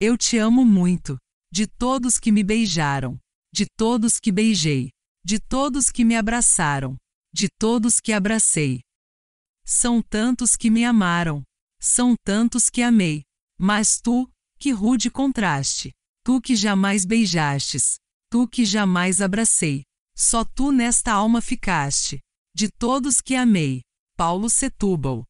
Eu te amo muito. De todos que me beijaram, de todos que beijei, de todos que me abraçaram, de todos que abracei. São tantos que me amaram, são tantos que amei. Mas tu, que rude contraste, tu que jamais beijastes, tu que jamais abracei, só tu nesta alma ficaste, de todos que amei. Paulo Setúbal.